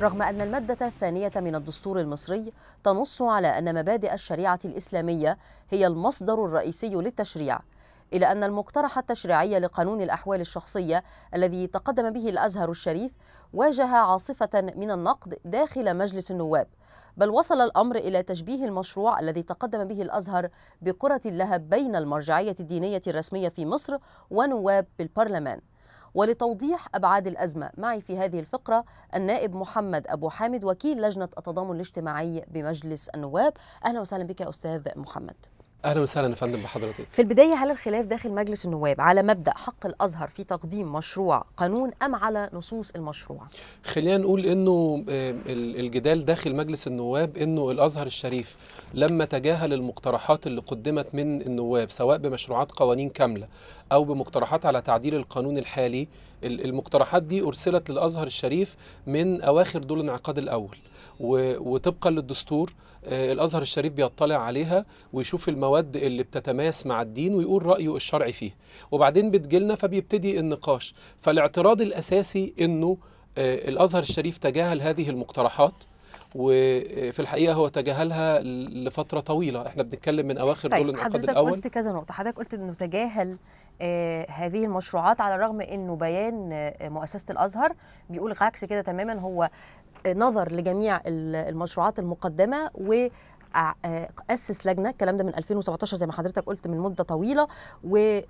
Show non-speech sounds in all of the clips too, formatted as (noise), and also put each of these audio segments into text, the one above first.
رغم أن المادة الثانية من الدستور المصري تنص على أن مبادئ الشريعة الإسلامية هي المصدر الرئيسي للتشريع إلى أن المقترح التشريعي لقانون الأحوال الشخصية الذي تقدم به الأزهر الشريف واجه عاصفة من النقد داخل مجلس النواب بل وصل الأمر إلى تشبيه المشروع الذي تقدم به الأزهر بكرة اللهب بين المرجعية الدينية الرسمية في مصر ونواب بالبرلمان ولتوضيح أبعاد الأزمة معي في هذه الفقرة النائب محمد أبو حامد وكيل لجنة التضامن الاجتماعي بمجلس النواب أهلا وسهلا بك أستاذ محمد اهلا وسهلا يا فندم بحضرتك. في البدايه هل الخلاف داخل مجلس النواب على مبدا حق الازهر في تقديم مشروع قانون ام على نصوص المشروع؟ خلينا نقول انه الجدال داخل مجلس النواب انه الازهر الشريف لما تجاهل المقترحات اللي قدمت من النواب سواء بمشروعات قوانين كامله او بمقترحات على تعديل القانون الحالي المقترحات دي ارسلت للازهر الشريف من اواخر دول الانعقاد الاول وطبقا للدستور الازهر الشريف بيطلع عليها ويشوف المواد المواد اللي بتتماس مع الدين ويقول رأيه الشرعي فيه وبعدين بتجيلنا فبيبتدي النقاش فالاعتراض الأساسي أنه آه، الأزهر الشريف تجاهل هذه المقترحات وفي الحقيقه هو تجاهلها لفتره طويله احنا بنتكلم من اواخر طيب دول النقاد الاول حضرتك قلت كذا نقطه حضرتك قلت انه تجاهل آه هذه المشروعات على الرغم انه بيان آه مؤسسه الازهر بيقول عكس كده تماما هو نظر لجميع المشروعات المقدمه و آه، اسس لجنه الكلام ده من 2017 زي ما حضرتك قلت من مده طويله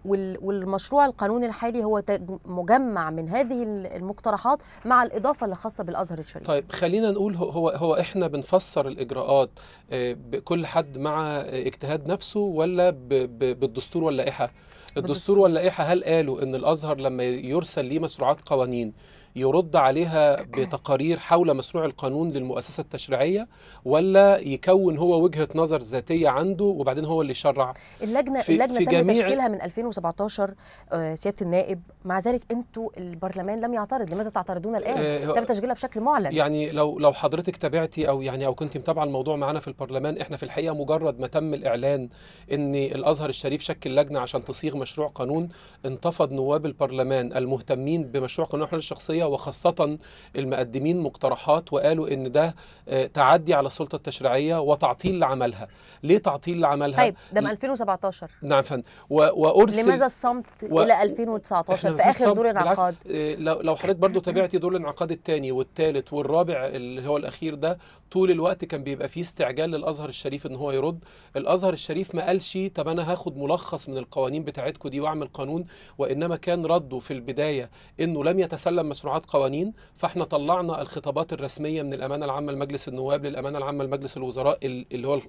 والمشروع القانوني الحالي هو مجمع من هذه المقترحات مع الاضافه اللي خاصه بالازهر الشريف طيب خلينا نقول هو هو احنا بنفسر الاجراءات آه، بكل حد مع اجتهاد نفسه ولا بالدستور واللائحه الدستور واللائحه هل قالوا ان الازهر لما يرسل ليه مشروعات قوانين يرد عليها بتقارير حول مشروع القانون للمؤسسة التشريعية ولا يكون هو وجهة نظر ذاتية عنده وبعدين هو اللي يشرع اللجنة في اللجنة في تم تشكيلها من 2017 آه، سيادة النائب مع ذلك انتوا البرلمان لم يعترض لماذا تعترضون الان آه تم تشكيلها بشكل معلن يعني لو لو حضرتك تابعتي او يعني او كنت متابعه الموضوع معانا في البرلمان احنا في الحقيقه مجرد ما تم الاعلان ان الازهر الشريف شكل لجنه عشان تصيغ مشروع قانون انتفض نواب البرلمان المهتمين بمشروع قانون الاحوال الشخصيه الشرعيه وخاصه المقدمين مقترحات وقالوا ان ده آه، تعدي على السلطه التشريعيه وتعطيل لعملها ليه تعطيل لعملها طيب ده من 2017 نعم فندم وارسل لماذا الصمت و... الى 2019 في اخر دور الانعقاد آه، لو حضرتك برضو تابعتي دور الانعقاد الثاني والثالث والرابع اللي هو الاخير ده طول الوقت كان بيبقى فيه استعجال للازهر الشريف ان هو يرد الازهر الشريف ما قالش طب انا هاخد ملخص من القوانين بتاعتكم دي واعمل قانون وانما كان رده في البدايه انه لم يتسلم مشروع مشروعات قوانين فاحنا طلعنا الخطابات الرسميه من الامانه العامه لمجلس النواب للامانه العامه لمجلس الوزراء اللي هو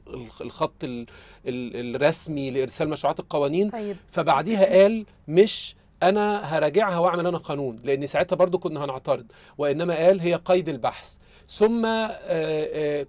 الخط الرسمي لارسال مشروعات القوانين طيب. فبعديها (laughs) قال مش انا هراجعها واعمل انا قانون لان ساعتها برضو كنا هنعترض وانما قال هي قيد البحث ثم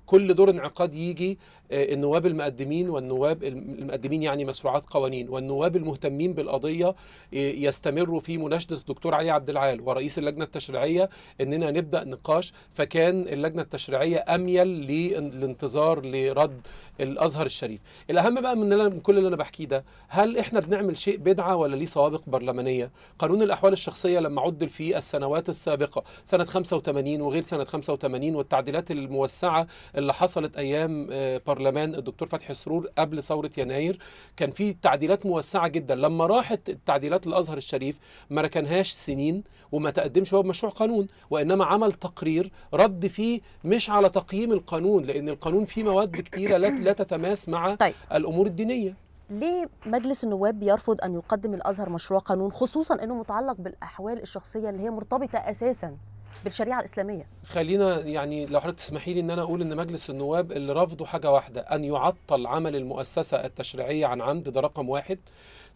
كل دور انعقاد يجي آه، النواب المقدمين والنواب المقدمين يعني مشروعات قوانين والنواب المهتمين بالقضيه آه، يستمروا في مناشده الدكتور علي عبد العال ورئيس اللجنه التشريعيه اننا نبدا نقاش فكان اللجنه التشريعيه اميل للانتظار لرد الازهر الشريف الاهم بقى من كل اللي انا بحكيه ده هل احنا بنعمل شيء بدعه ولا ليه سوابق برلمانيه قانون الاحوال الشخصيه لما عدل في السنوات السابقه سنه 85 وغير سنه 85 والتعديلات الموسعه اللي حصلت ايام بر آه، البرلمان الدكتور فتحي سرور قبل ثوره يناير كان في تعديلات موسعه جدا لما راحت التعديلات للازهر الشريف ما ركنهاش سنين وما تقدمش هو بمشروع قانون وانما عمل تقرير رد فيه مش على تقييم القانون لان القانون فيه مواد كثيره لا تتماس مع طيب. الامور الدينيه ليه مجلس النواب يرفض ان يقدم الازهر مشروع قانون خصوصا انه متعلق بالاحوال الشخصيه اللي هي مرتبطه اساسا بالشريعه الاسلاميه خلينا يعني لو حضرتك تسمحي لي ان انا اقول ان مجلس النواب اللي رفضوا حاجه واحده ان يعطل عمل المؤسسه التشريعيه عن عمد ده رقم واحد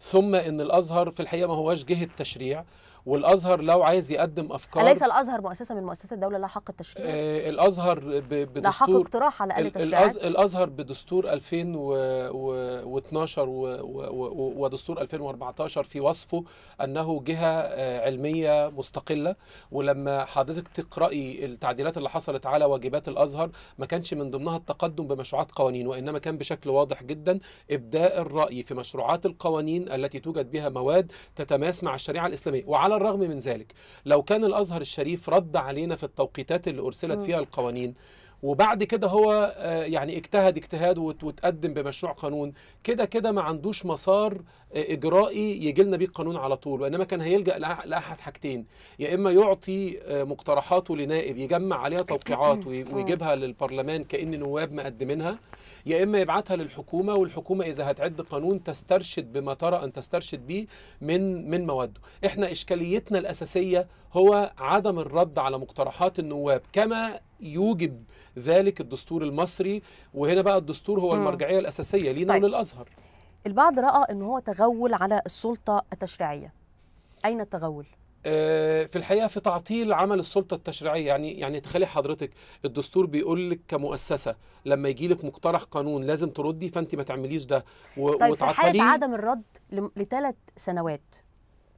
ثم ان الازهر في الحقيقه ما هواش جهه تشريع والازهر لو عايز يقدم افكار اليس الازهر مؤسسه من مؤسسات الدوله لها حق التشريع آه الازهر بدستور لها حق اقتراح على الاقل الازهر بدستور 2012 ودستور 2014 في وصفه انه جهه آه، علميه مستقله ولما حضرتك تقراي التعديلات اللي حصلت على واجبات الازهر ما كانش من ضمنها التقدم بمشروعات قوانين وانما كان بشكل واضح جدا ابداء الراي في مشروعات القوانين التي توجد بها مواد تتماس مع الشريعه الاسلاميه وعلى على الرغم من ذلك لو كان الأزهر الشريف رد علينا في التوقيتات اللي أرسلت فيها القوانين وبعد كده هو آه، يعني اجتهد اجتهاد وتقدم بمشروع قانون كده كده ما عندوش مسار آه، اجرائي يجي لنا بيه القانون على طول وانما كان هيلجا لاحد حاجتين يا اما يعطي آه، مقترحاته لنائب يجمع عليها توقيعات (coughs) ويجيبها للبرلمان كان نواب مقدمينها يا اما يبعتها للحكومه والحكومه اذا هتعد قانون تسترشد بما ترى ان تسترشد به من من مواده احنا اشكاليتنا الاساسيه هو عدم الرد على مقترحات النواب كما يوجب ذلك الدستور المصري وهنا بقى الدستور هو المرجعيه الاساسيه لينا طيب. وللازهر البعض راى ان هو تغول على السلطه التشريعيه اين التغول آه، في الحقيقه في تعطيل عمل السلطه التشريعيه يعني يعني تخيلي حضرتك الدستور بيقول لك كمؤسسه لما يجي لك مقترح قانون لازم تردي فانت ما تعمليش ده و... طيب في حاله عدم الرد لثلاث سنوات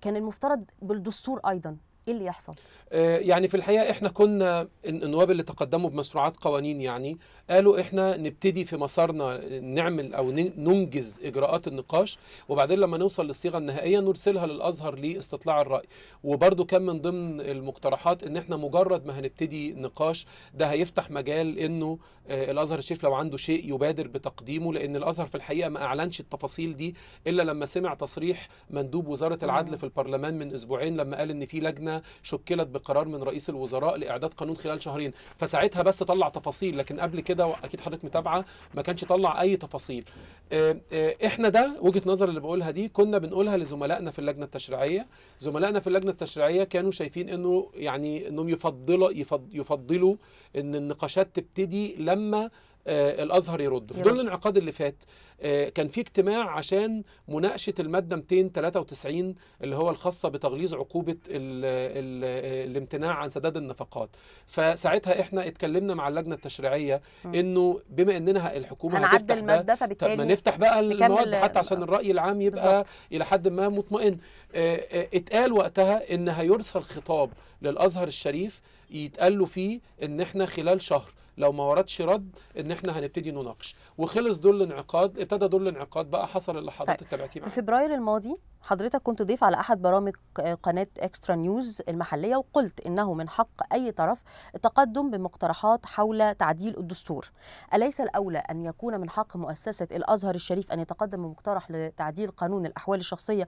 كان المفترض بالدستور ايضا ايه اللي يحصل؟ آه، يعني في الحقيقه احنا كنا النواب اللي تقدموا بمشروعات قوانين يعني قالوا احنا نبتدي في مسارنا نعمل او ننجز اجراءات النقاش وبعدين لما نوصل للصيغه النهائيه نرسلها للازهر لاستطلاع الراي وبرده كان من ضمن المقترحات ان احنا مجرد ما هنبتدي نقاش ده هيفتح مجال انه آه، الازهر الشريف لو عنده شيء يبادر بتقديمه لان الازهر في الحقيقه ما اعلنش التفاصيل دي الا لما سمع تصريح مندوب وزاره العدل في البرلمان من اسبوعين لما قال ان في لجنه شكلت بقرار من رئيس الوزراء لاعداد قانون خلال شهرين فساعتها بس طلع تفاصيل لكن قبل كده اكيد حضرتك متابعه ما كانش طلع اي تفاصيل آه، آه، احنا ده وجهه نظر اللي بقولها دي كنا بنقولها لزملائنا في اللجنه التشريعيه زملائنا في اللجنه التشريعيه كانوا شايفين انه يعني انهم يفضلوا يفضلوا ان النقاشات تبتدي لما آه، الازهر يرد في ضمن الانعقاد اللي فات آه، كان في اجتماع عشان مناقشه الماده 293 اللي هو الخاصه بتغليظ عقوبه الـ الـ الامتناع عن سداد النفقات فساعتها احنا اتكلمنا مع اللجنه التشريعيه انه بما اننا الحكومه هتفتح الماده فبالتالي ما نفتح بقى المواد حتى عشان الراي العام يبقى بالزبط. الى حد ما مطمئن آه، اتقال وقتها ان هيرسل خطاب للازهر الشريف يتقال له فيه ان احنا خلال شهر لو ما وردش رد ان احنا هنبتدي نناقش وخلص دول الانعقاد ابتدى دول الانعقاد بقى حصل اللي حضرتك طيب. تابعتيه في فبراير الماضي حضرتك كنت ضيف على احد برامج آه، قناه اكسترا نيوز المحليه وقلت انه من حق اي طرف التقدم بمقترحات حول تعديل الدستور اليس الاولى ان يكون من حق مؤسسه الازهر الشريف ان يتقدم بمقترح لتعديل قانون الاحوال الشخصيه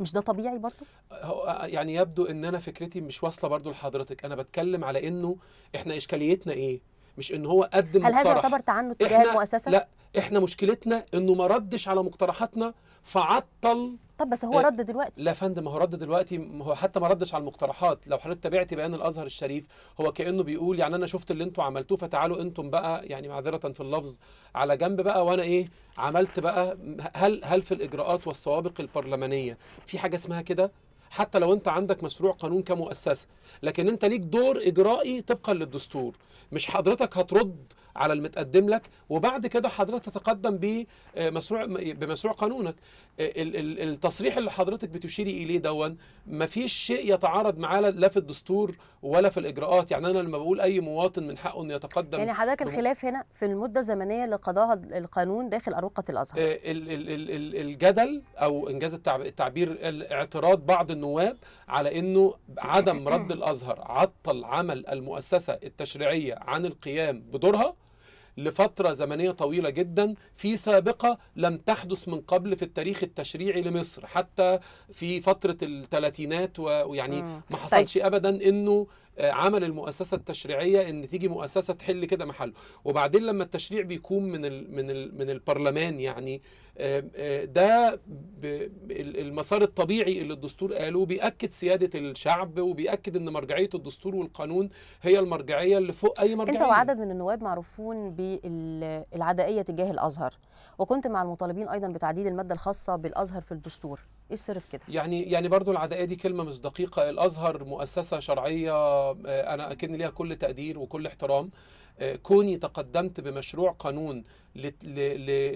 مش ده طبيعي برضو؟ آه، آه، يعني يبدو ان انا فكرتي مش واصله برضو لحضرتك انا بتكلم على انه احنا اشكاليتنا ايه مش ان هو قدم هل مقترح. هذا يعتبر تعنت تجاه المؤسسه لا احنا مشكلتنا انه ما ردش على مقترحاتنا فعطل طب بس هو آه، رد دلوقتي لا فندم ما هو رد دلوقتي هو حتى ما ردش على المقترحات لو حضرتك تابعت بيان الازهر الشريف هو كانه بيقول يعني انا شفت اللي انتم عملتوه فتعالوا انتم بقى يعني معذره في اللفظ على جنب بقى وانا ايه عملت بقى هل هل في الاجراءات والسوابق البرلمانيه في حاجه اسمها كده حتى لو انت عندك مشروع قانون كمؤسسه لكن انت ليك دور اجرائي طبقا للدستور مش حضرتك هترد على المتقدم لك وبعد كده حضرتك تتقدم بمشروع آه، بمشروع قانونك آه، التصريح اللي حضرتك بتشيري اليه دون ما فيش شيء يتعارض معاه لا في الدستور ولا في الاجراءات يعني انا لما بقول اي مواطن من حقه انه يتقدم يعني حضرتك الخلاف هنا في المده الزمنيه اللي قضاها القانون داخل اروقه الازهر آه، الجدل او انجاز التعبير اعتراض بعض النواب على انه عدم رد (coughs) الازهر عطل عمل المؤسسه التشريعيه عن القيام بدورها لفترة زمنية طويلة جدا في سابقة لم تحدث من قبل في التاريخ التشريعي لمصر حتى في فترة الثلاثينات ويعني ما طيب. حصلش أبدا أنه عمل المؤسسه التشريعيه ان تيجي مؤسسه تحل كده محله وبعدين لما التشريع بيكون من الـ من الـ من البرلمان يعني آه، آه، ده المسار الطبيعي اللي الدستور قاله بيأكد سيادة الشعب وبيأكد ان مرجعية الدستور والقانون هي المرجعية اللي فوق اي مرجعية انت وعدد من النواب معروفون بالعدائية تجاه الازهر وكنت مع المطالبين ايضا بتعديل المادة الخاصة بالازهر في الدستور يصرف كده يعني يعني برضو العدائيه دي كلمه مش دقيقه الازهر مؤسسه شرعيه آه، انا اكن ليها كل تقدير وكل احترام آه، كوني تقدمت بمشروع قانون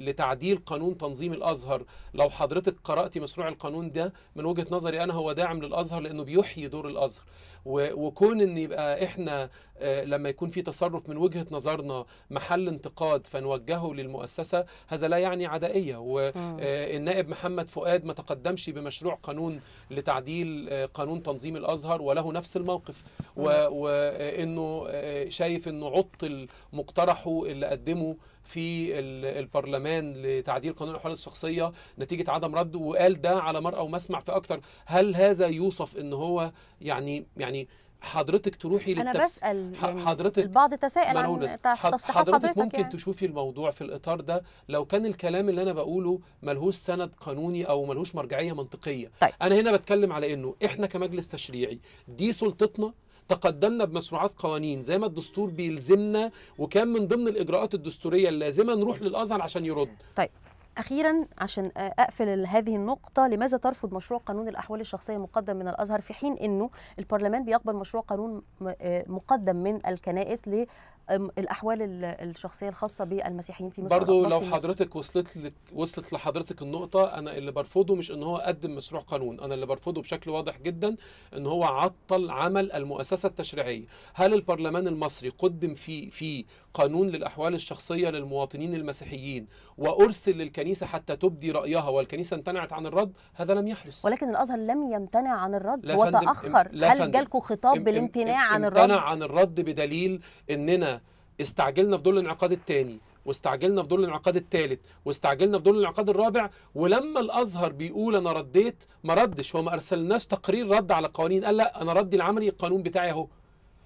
لتعديل قانون تنظيم الازهر لو حضرتك قراتي مشروع القانون ده من وجهه نظري انا هو داعم للازهر لانه بيحيي دور الازهر وكون ان يبقى احنا آه، لما يكون في تصرف من وجهه نظرنا محل انتقاد فنوجهه للمؤسسه هذا لا يعني عدائيه والنائب آه، محمد فؤاد ما تقدمش بمشروع قانون لتعديل قانون تنظيم الازهر وله نفس الموقف وانه شايف انه عطل اللي مقترحه اللي قدمه في البرلمان لتعديل قانون الاحوال الشخصيه نتيجه عدم رد وقال ده على مرأى ومسمع في اكتر هل هذا يوصف ان هو يعني يعني حضرتك تروحي للتف... انا بسال يعني حضرتك البعض تساءل عن تصريحات حضرتك ممكن يعني. تشوفي الموضوع في الاطار ده لو كان الكلام اللي انا بقوله ملهوش سند قانوني او ملهوش مرجعيه منطقيه طيب. انا هنا بتكلم على انه احنا كمجلس تشريعي دي سلطتنا تقدمنا بمشروعات قوانين زي ما الدستور بيلزمنا وكان من ضمن الاجراءات الدستوريه اللازمه نروح طيب. للازهر عشان يرد طيب اخيرا عشان اقفل هذه النقطه لماذا ترفض مشروع قانون الاحوال الشخصيه مقدم من الازهر في حين انه البرلمان بيقبل مشروع قانون آه، مقدم من الكنائس ل الاحوال الشخصيه الخاصه بالمسيحيين في مصر برضو لو حضرتك وصلت لك وصلت لحضرتك النقطه انا اللي برفضه مش ان هو قدم مشروع قانون انا اللي برفضه بشكل واضح جدا ان هو عطل عمل المؤسسه التشريعيه هل البرلمان المصري قدم في في قانون للاحوال الشخصيه للمواطنين المسيحيين وارسل للكنيسه حتى تبدي رايها والكنيسه امتنعت عن الرد هذا لم يحدث ولكن الازهر لم يمتنع عن الرد وتاخر هل جالكم خطاب بالامتناع عن الرد امتنع عن الرد بدليل اننا استعجلنا في دور الانعقاد الثاني واستعجلنا في دور الانعقاد الثالث واستعجلنا في دور الانعقاد الرابع ولما الازهر بيقول انا رديت ما ردش هو ما ارسلناش تقرير رد على القوانين قال لا انا ردي العملي القانون بتاعي اهو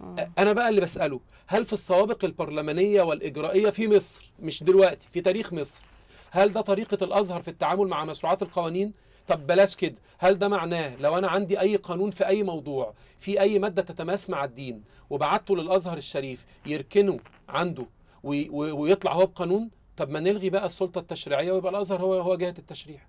آه. انا بقى اللي بساله هل في السوابق البرلمانيه والاجرائيه في مصر مش دلوقتي في تاريخ مصر هل ده طريقه الازهر في التعامل مع مشروعات القوانين طب بلاش كده هل ده معناه لو انا عندي اي قانون في اي موضوع في اي ماده تتماس مع الدين وبعته للازهر الشريف يركنه عنده ويطلع هو بقانون طب ما نلغي بقى السلطه التشريعيه ويبقى الازهر هو هو جهه التشريع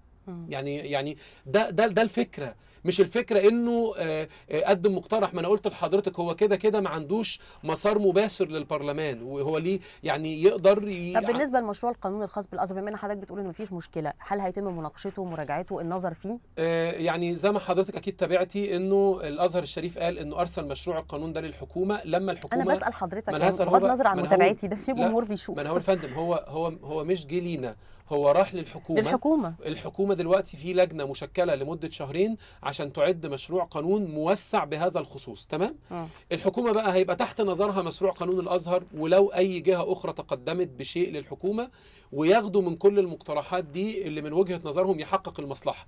يعني يعني ده ده ده الفكره مش الفكره انه آه، آه، قدم مقترح ما انا قلت لحضرتك هو كده كده ما عندوش مسار مباشر للبرلمان وهو ليه يعني يقدر ي... طب بالنسبه لمشروع القانون الخاص بالازهر بما ان حضرتك بتقول انه مفيش مشكله هل هيتم مناقشته ومراجعته النظر فيه آه، يعني زي ما حضرتك اكيد تابعتي انه الازهر الشريف قال انه ارسل مشروع القانون ده للحكومه لما الحكومه انا بسال حضرتك يعني بغض النظر عن متابعتي ده في جمهور بيشوف ما هو الفندم هو هو هو مش جه لينا هو راح للحكومه للحكومه الحكومه دلوقتي في لجنه مشكله لمده شهرين عشان تعد مشروع قانون موسع بهذا الخصوص تمام آه. الحكومه بقى هيبقى تحت نظرها مشروع قانون الازهر ولو اي جهه اخرى تقدمت بشيء للحكومه وياخدوا من كل المقترحات دي اللي من وجهه نظرهم يحقق المصلحه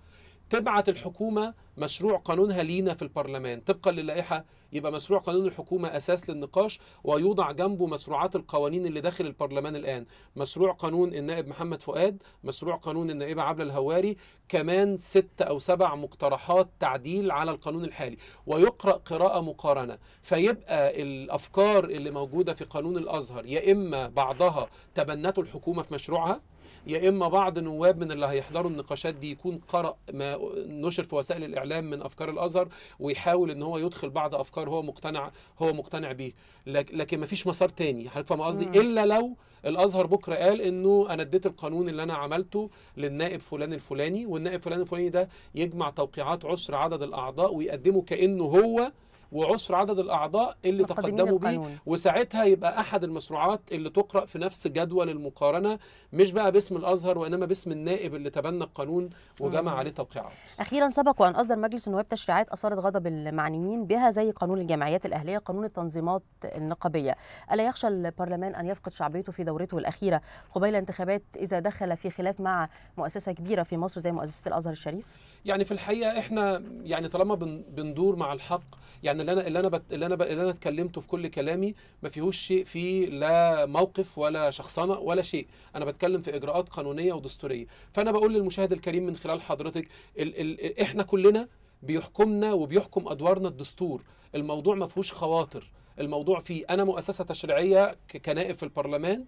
تبعت الحكومه مشروع قانونها لينا في البرلمان طبقا للائحه يبقى مشروع قانون الحكومه اساس للنقاش ويوضع جنبه مشروعات القوانين اللي داخل البرلمان الان مشروع قانون النائب محمد فؤاد مشروع قانون النائبه عبله الهواري كمان ست او سبع مقترحات تعديل على القانون الحالي ويقرا قراءه مقارنه فيبقى الافكار اللي موجوده في قانون الازهر يا اما بعضها تبنته الحكومه في مشروعها يا اما بعض نواب من اللي هيحضروا النقاشات دي يكون قرأ ما نشر في وسائل الاعلام من افكار الازهر ويحاول ان هو يدخل بعض افكار هو مقتنع هو مقتنع بيه لكن ما فيش مسار تاني حضرتك فاهم قصدي الا لو الازهر بكره قال انه انا اديت القانون اللي انا عملته للنائب فلان الفلاني والنائب فلان الفلاني ده يجمع توقيعات عشر عدد الاعضاء ويقدمه كانه هو وعسر عدد الاعضاء اللي تقدموا بيه وساعتها يبقى احد المشروعات اللي تقرا في نفس جدول المقارنه مش بقى باسم الازهر وانما باسم النائب اللي تبنى القانون وجمع عليه توقيعات اخيرا سبق وان اصدر مجلس النواب تشريعات اثارت غضب المعنيين بها زي قانون الجمعيات الاهليه قانون التنظيمات النقابيه الا يخشى البرلمان ان يفقد شعبيته في دورته الاخيره قبيل انتخابات اذا دخل في خلاف مع مؤسسه كبيره في مصر زي مؤسسه الازهر الشريف يعني في الحقيقه احنا يعني طالما بندور مع الحق يعني اللي انا اللي انا بت... اللي انا ب... اللي انا اتكلمته في كل كلامي ما فيهوش شيء فيه لا موقف ولا شخصنه ولا شيء انا بتكلم في اجراءات قانونيه ودستوريه فانا بقول للمشاهد الكريم من خلال حضرتك ال... ال... احنا كلنا بيحكمنا وبيحكم ادوارنا الدستور الموضوع ما فيهوش خواطر الموضوع فيه انا مؤسسه تشريعيه ك... كنائب في البرلمان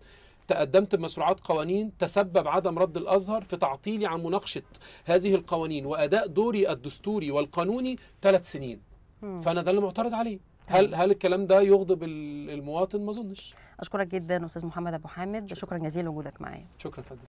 تقدمت بمشروعات قوانين تسبب عدم رد الازهر في تعطيلي عن مناقشه هذه القوانين واداء دوري الدستوري والقانوني ثلاث سنين فانا ده اللي معترض عليه هل هل الكلام ده يغضب المواطن ما اظنش اشكرك جدا استاذ محمد ابو حامد شكرا جزيلا لوجودك معايا شكرا فندم